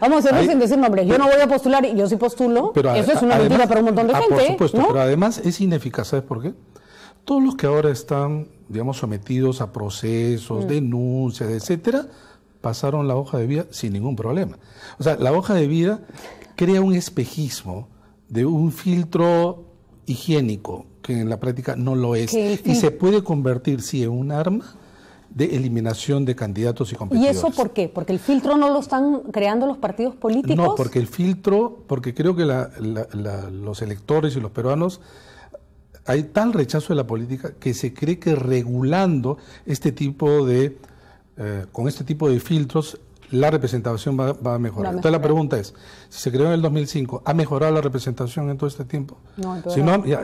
Vamos a hacerlo sin decir Yo no voy a postular, y yo sí postulo. Pero Eso es una mentira para un montón de ah, gente. Por supuesto, pero además es ineficaz. ¿Sabes por qué? Todos los que ahora están, digamos, sometidos a procesos, mm. denuncias, etcétera, pasaron la hoja de vida sin ningún problema. O sea, la hoja de vida crea un espejismo de un filtro higiénico que en la práctica no lo es. Y se puede convertir, sí, en un arma de eliminación de candidatos y competidores. ¿Y eso por qué? ¿Porque el filtro no lo están creando los partidos políticos? No, porque el filtro, porque creo que los electores y los peruanos hay tal rechazo de la política que se cree que regulando este tipo de, eh, con este tipo de filtros, la representación va, a mejorar. Entonces la pregunta es, si se creó en el 2005, ¿ha mejorado la representación en todo este tiempo? No, si no ya,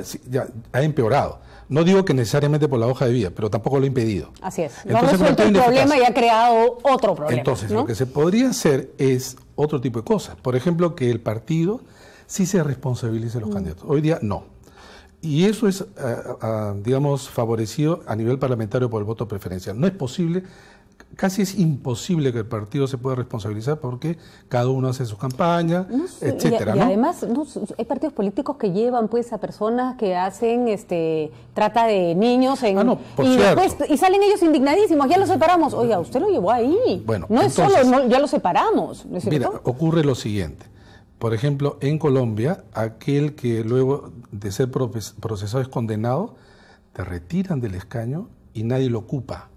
ha empeorado. No digo que necesariamente por la hoja de vida, pero tampoco lo ha impedido. Así es. Entonces, no resuelto el problema y ha creado otro problema. Entonces, lo que se podría hacer es otro tipo de cosas. Por ejemplo, que el partido sí se responsabilice a los mm. candidatos. Hoy día no. Y eso es, eh, ah, digamos, favorecido a nivel parlamentario por el voto preferencial. No es posible casi es imposible que el partido se pueda responsabilizar porque cada uno hace sus campañas, etcétera. Y, además hay partidos políticos que llevan pues a personas que hacen este trata de niños en, ah, y salen ellos indignadísimos, ya los separamos. Oiga, usted lo llevó ahí. Bueno, no es solo, ya lo separamos. mira, ocurre lo siguiente. Por ejemplo, en Colombia, aquel que luego de ser procesado es condenado, te retiran del escaño y nadie lo ocupa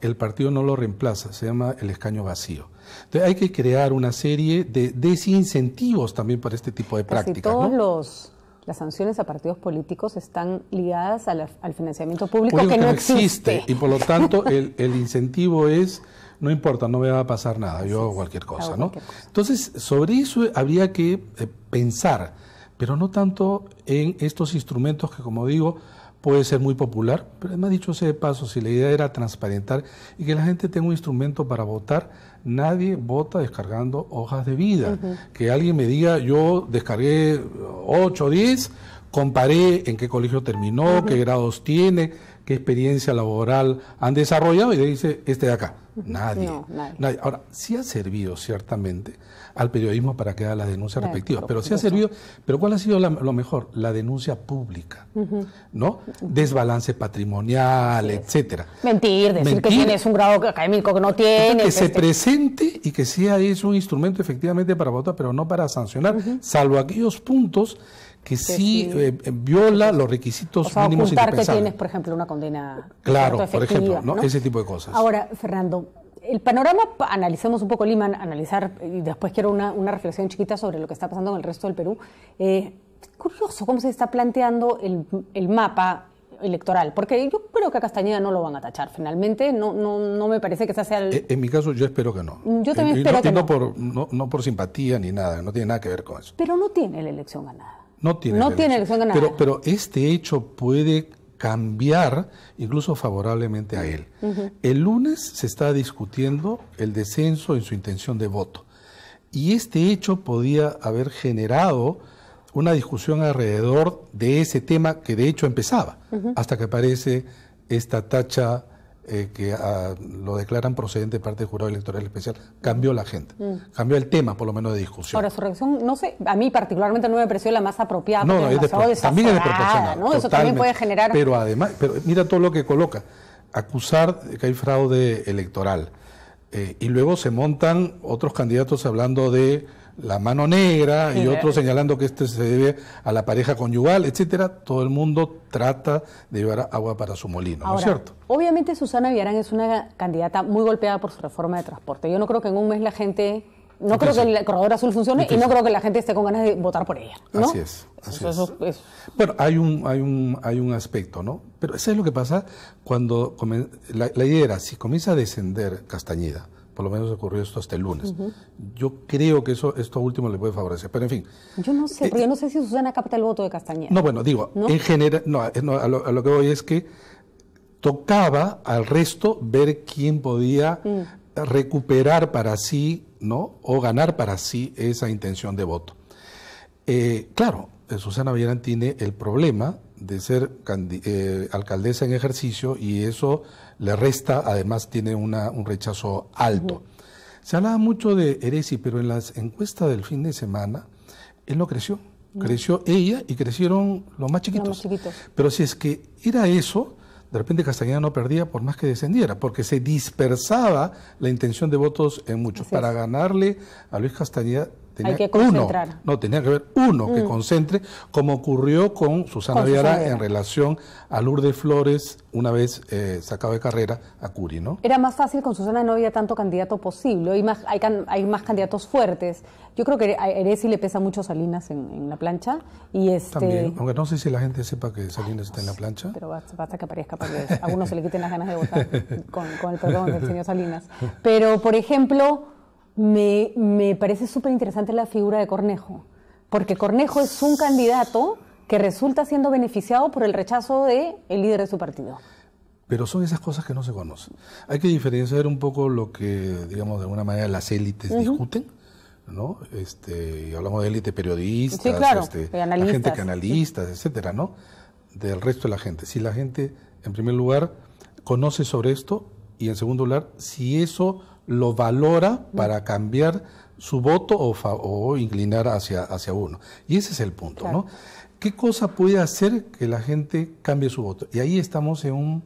el partido no lo reemplaza, se llama el escaño vacío. Entonces hay que crear una serie de desincentivos también para este tipo de pues prácticas. Casi todos las sanciones a partidos políticos están ligadas al financiamiento público, que, no existe. Y por lo tanto, el, el, incentivo es, no importa, no me va a pasar nada, yo hago cualquier cosa, ¿no? Entonces, sobre eso habría que eh, pensar, pero no tanto en estos instrumentos que, como digo, puede ser muy popular, pero además dicho ese paso, si la idea era transparentar y que la gente tenga un instrumento para votar, nadie vota descargando hojas de vida. Que alguien me diga, yo descargué 8 o 10, comparé en qué colegio terminó, qué grados tiene, qué experiencia laboral han desarrollado y le dice, este de acá. Nadie. Ahora, sí ha servido ciertamente al periodismo para que haga las denuncias respectivas, pero sí ha servido, pero ¿cuál ha sido lo mejor? La denuncia pública, ¿no? Desbalance patrimonial, etcétera. Mentir, decir que tienes un grado académico que no tienes. Que se este presente y que sea es un instrumento efectivamente para votar, pero no para sancionar, salvo aquellos puntos que sí, eh, eh, viola los requisitos mínimos tienes, por ejemplo, una condena. Claro, por ejemplo, ese tipo de cosas. Ahora, Fernando, el panorama, analicemos un poco Lima, analizar, y después quiero una, reflexión chiquita sobre lo que está pasando en el resto del Perú. Eh, curioso cómo se está planteando el, mapa electoral, porque yo creo que a Castañeda no lo van a tachar finalmente, no, no, no me parece que se sea eh, En, mi caso yo espero que no. Yo también espero que no, no. Por, no, por simpatía ni nada, no tiene nada que ver con eso. Pero no tiene la elección ganada. No tiene, no elección. tiene elección ganada. Pero, pero este hecho puede cambiar incluso favorablemente a él. El lunes se está discutiendo el descenso en su intención de voto y este hecho podía haber generado una discusión alrededor de ese tema que de hecho empezaba, hasta que aparece esta tacha eh, que ah, lo declaran procedente de parte del jurado electoral especial, cambió la gente, cambió el tema por lo menos de discusión. Ahora, su reacción, no sé, a mí particularmente no me pareció la más apropiada. No, no es de, ¿no? Eso también puede generar... Pero además, pero mira todo lo que coloca, acusar que hay fraude electoral. Eh, y luego se montan otros candidatos hablando de la mano negra y otros señalando que este se debe a la pareja conyugal, etcétera, todo el mundo trata de llevar agua para su molino, ¿no es cierto? Obviamente Susana Villarán es una candidata muy golpeada por su reforma de transporte. Yo no creo que en un mes la gente no creo que el corredor azul funcione y no creo que la gente esté con ganas de votar por ella. Así es. Bueno, hay un, hay, un, hay un aspecto, ¿no? Pero eso es lo que pasa cuando la, la idea era, si comienza a descender Castañeda, por lo menos ocurrió esto hasta el lunes. Yo creo que eso esto último le puede favorecer, pero en fin. Yo no sé, eh, yo no sé si Susana capta el voto de Castañeda. No, bueno, digo, en general, no, eh, a, lo, que voy es que tocaba al resto ver quién podía mm. recuperar para sí, ¿no? O ganar para sí esa intención de voto. Eh, claro, Susana Villarán tiene el problema de ser eh, alcaldesa en ejercicio y eso le resta, además tiene una, un rechazo alto. Se hablaba mucho de Eresi, pero en las encuestas del fin de semana, él no creció. Creció ella y crecieron los más chiquitos. Pero si es que era eso, de repente Castañeda no perdía por más que descendiera, porque se dispersaba la intención de votos en muchos. Para ganarle a Luis Castañeda hay que concentrar. no, tenía que haber uno que mm. concentre, como ocurrió con Susana Viara en relación a Lourdes Flores una vez eh, sacado de carrera a Curi, ¿no? Era más fácil con Susana, no había tanto candidato posible, hay más, hay, más candidatos fuertes. Yo creo que a Eresi le pesa mucho Salinas en, la plancha. y este... También, aunque no sé si la gente sepa que Salinas está en la plancha. Pero basta, que aparezca para que a uno se le quiten las ganas de votar, con, con el perdón del señor Salinas. Pero, por ejemplo me, parece súper interesante la figura de Cornejo, porque Cornejo es un candidato que resulta siendo beneficiado por el rechazo del el líder de su partido. Pero son esas cosas que no se conocen. Hay que diferenciar un poco lo que, digamos, de alguna manera las élites discuten, ¿no? Este, hablamos de élite periodistas, de este, gente que analistas, etcétera, ¿no? Del resto de la gente. Si la gente, en primer lugar, conoce sobre esto, y en segundo lugar, si eso lo valora para cambiar su voto o, inclinar hacia, hacia, uno. Y ese es el punto, ¿no? ¿Qué cosa puede hacer que la gente cambie su voto? Y ahí estamos en un,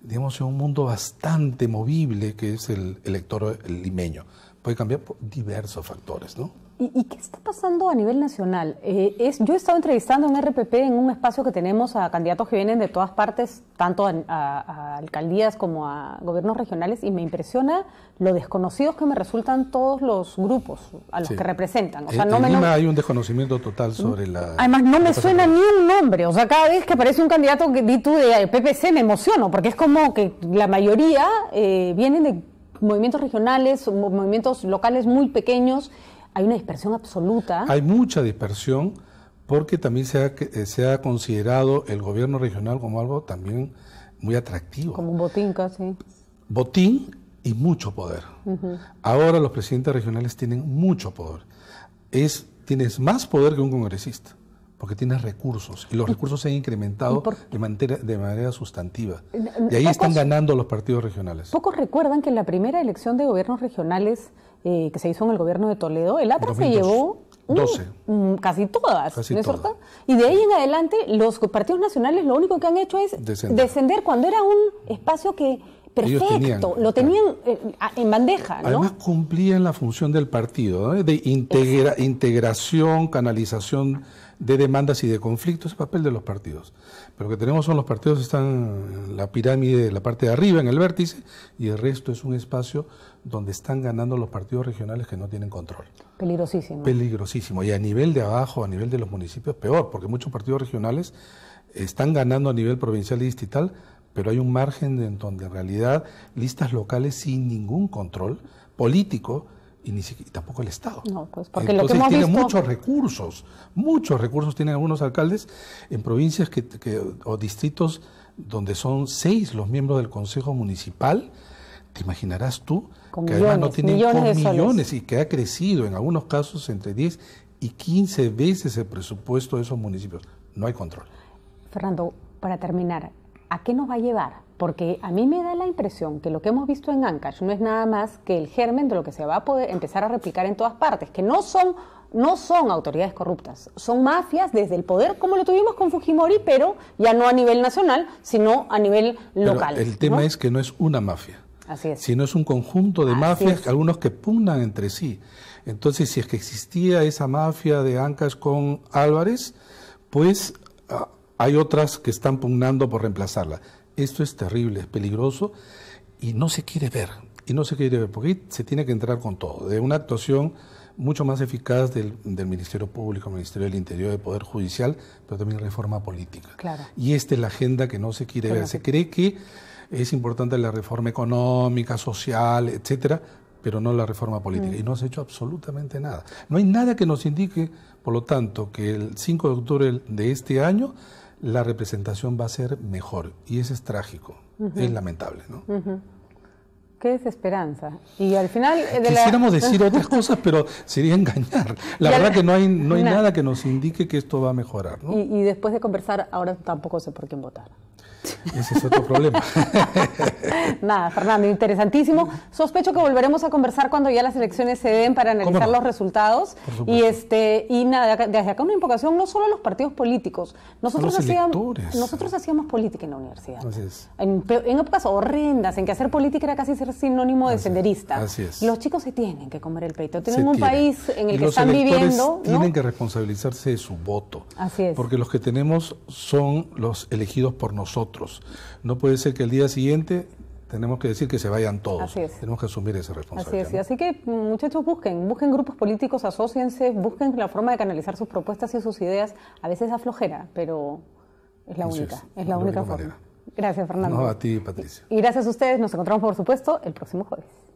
digamos, en un mundo bastante movible que es el elector limeño puede cambiar por diversos factores, ¿no? ¿Y, qué está pasando a nivel nacional? Eh, yo he estado entrevistando en RPP en un espacio que tenemos a candidatos que vienen de todas partes, tanto a, alcaldías como a gobiernos regionales, y me impresiona lo desconocidos que me resultan todos los grupos a los que representan. hay un desconocimiento total mm. sobre la... Además, no me suena ni un nombre. O sea, cada vez que aparece un candidato que di de PPC me emociono, porque es como que la mayoría eh, vienen de movimientos regionales, movimientos locales muy pequeños, hay una dispersión absoluta. Hay mucha dispersión porque también se ha, eh, se ha considerado el gobierno regional como algo también muy atractivo. Como un botín casi. Botín y mucho poder. Ahora los presidentes regionales tienen mucho poder. Es, tienes más poder que un congresista porque tienes recursos y los recursos se han incrementado de, manera, sustantiva. Eh, y ahí están ganando los partidos regionales. Pocos recuerdan que en la primera elección de gobiernos regionales eh, que se hizo en el gobierno de Toledo, el ATRA se llevó casi todas, Y de ahí en adelante los partidos nacionales lo único que han hecho es descender cuando era un espacio que Perfecto, lo tenían eh, en bandeja. ¿no? Además cumplían la función del partido, de integración, canalización de demandas y de conflictos, es papel de los partidos. Pero lo que tenemos son los partidos están en la pirámide, la parte de arriba, en el vértice, y el resto es un espacio donde están ganando los partidos regionales que no tienen control. Peligrosísimo. Peligrosísimo. Y a nivel de abajo, a nivel de los municipios, peor, porque muchos partidos regionales están ganando a nivel provincial y distrital pero hay un margen en donde en realidad listas locales sin ningún control político y ni siquiera, tampoco el Estado. No, pues porque lo que hemos tiene muchos recursos, muchos recursos tienen algunos alcaldes en provincias que, o distritos donde son seis los miembros del Consejo Municipal. Te imaginarás tú que además no tienen millones y que ha crecido en algunos casos entre 10 y 15 veces el presupuesto de esos municipios. No hay control. Fernando, para terminar, ¿a qué nos va a llevar? Porque a mí me da la impresión que lo que hemos visto en Ancash no es nada más que el germen de lo que se va a poder empezar a replicar en todas partes, que no son, no son autoridades corruptas, son mafias desde el poder, como lo tuvimos con Fujimori, pero ya no a nivel nacional, sino a nivel local. el tema es que no es una mafia. es. sino es un conjunto de mafias, algunos que pugnan entre sí. Entonces, si es que existía esa mafia de Ancash con Álvarez, pues ah, hay otras que están pugnando por reemplazarla. Esto es terrible, es peligroso y no se quiere ver. Y no se quiere ver, porque se tiene que entrar con todo. De una actuación mucho más eficaz del, Ministerio Público, del Ministerio del Interior, del Poder Judicial, pero también reforma política. Y esta es la agenda que no se quiere ver. se... cree que es importante la reforma económica, social, etcétera, pero no la reforma política. Mm. Y no se ha hecho absolutamente nada. No hay nada que nos indique, por lo tanto, que el 5 de octubre de este año la representación va a ser mejor. Y eso es trágico, es lamentable, ¿no? Qué desesperanza. Y al final... Eh, Quisiéramos decir otras cosas, pero sería engañar. La verdad que no hay, no hay nada que nos indique que esto va a mejorar. Y, después de conversar, ahora tampoco sé por quién votar. Ese es otro problema. Nada, Fernando, interesantísimo. Sospecho que volveremos a conversar cuando ya las elecciones se den para analizar los resultados. Y este y nada, desde acá una invocación no solo a los partidos políticos. Nosotros hacíamos nosotros hacíamos política en la universidad. En, en, épocas horrendas en que hacer política era casi ser sinónimo de senderista, Los chicos se tienen que comer el peito, tenemos un país en el que están viviendo. Tienen que responsabilizarse de su voto. Así es. Porque los que tenemos son los elegidos por nosotros. No puede ser que el día siguiente tenemos que decir que se vayan todos. Tenemos que asumir esa responsabilidad. Así es. Así que mm, muchachos busquen, busquen grupos políticos, asóciense, busquen la forma de canalizar sus propuestas y sus ideas. A veces aflojera, pero es la única, es, la, única forma. Gracias, Fernando. No, a ti, Patricia. Y gracias a ustedes. Nos encontramos, por supuesto, el próximo jueves.